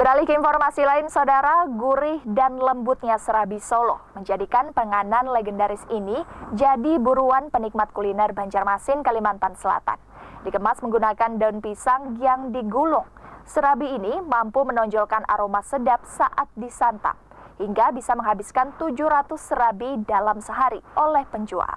Beralih ke informasi lain, saudara, gurih dan lembutnya serabi Solo menjadikan penganan legendaris ini jadi buruan penikmat kuliner Banjarmasin, Kalimantan Selatan. Dikemas menggunakan daun pisang yang digulung. Serabi ini mampu menonjolkan aroma sedap saat disantap, hingga bisa menghabiskan 700 serabi dalam sehari oleh penjual.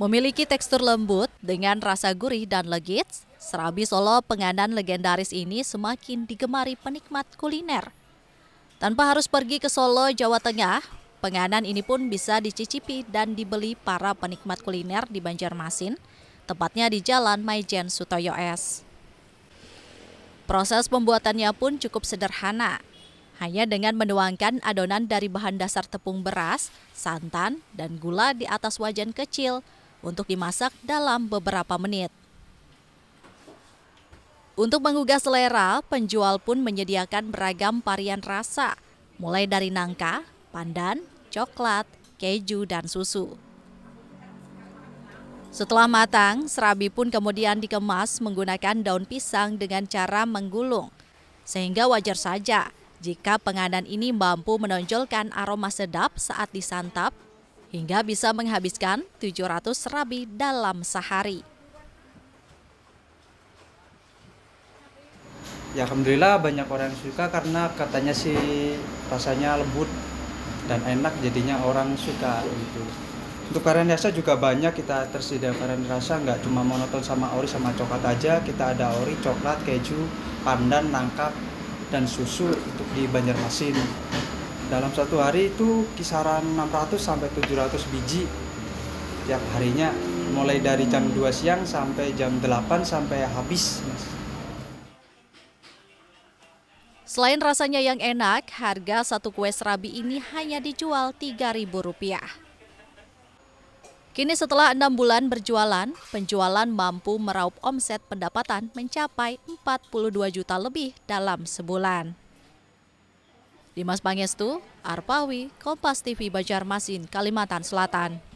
Memiliki tekstur lembut dengan rasa gurih dan legit, Serabi Solo penganan legendaris ini semakin digemari penikmat kuliner. Tanpa harus pergi ke Solo, Jawa Tengah, penganan ini pun bisa dicicipi dan dibeli para penikmat kuliner di Banjarmasin, tepatnya di Jalan Maijen Sutoyo S. Proses pembuatannya pun cukup sederhana, hanya dengan menuangkan adonan dari bahan dasar tepung beras, santan, dan gula di atas wajan kecil untuk dimasak dalam beberapa menit. Untuk menggugah selera, penjual pun menyediakan beragam varian rasa, mulai dari nangka, pandan, coklat, keju, dan susu. Setelah matang, serabi pun kemudian dikemas menggunakan daun pisang dengan cara menggulung. Sehingga wajar saja jika penganan ini mampu menonjolkan aroma sedap saat disantap hingga bisa menghabiskan 700 serabi dalam sehari. ya alhamdulillah banyak orang yang suka karena katanya sih rasanya lembut dan enak jadinya orang suka gitu untuk varian rasa juga banyak kita tersedia varian rasa nggak cuma monoton sama ori sama coklat aja kita ada ori coklat keju pandan nangka dan susu untuk di Banjarmasin dalam satu hari itu kisaran 600 sampai 700 biji tiap harinya mulai dari jam 2 siang sampai jam 8 sampai habis Selain rasanya yang enak, harga satu kue serabi ini hanya dijual Rp3.000. Kini setelah enam bulan berjualan, penjualan mampu meraup omset pendapatan mencapai 42 juta lebih dalam sebulan. Dimas Pangestu, Arpawi, Kompas TV Banjarmasin, Kalimantan Selatan.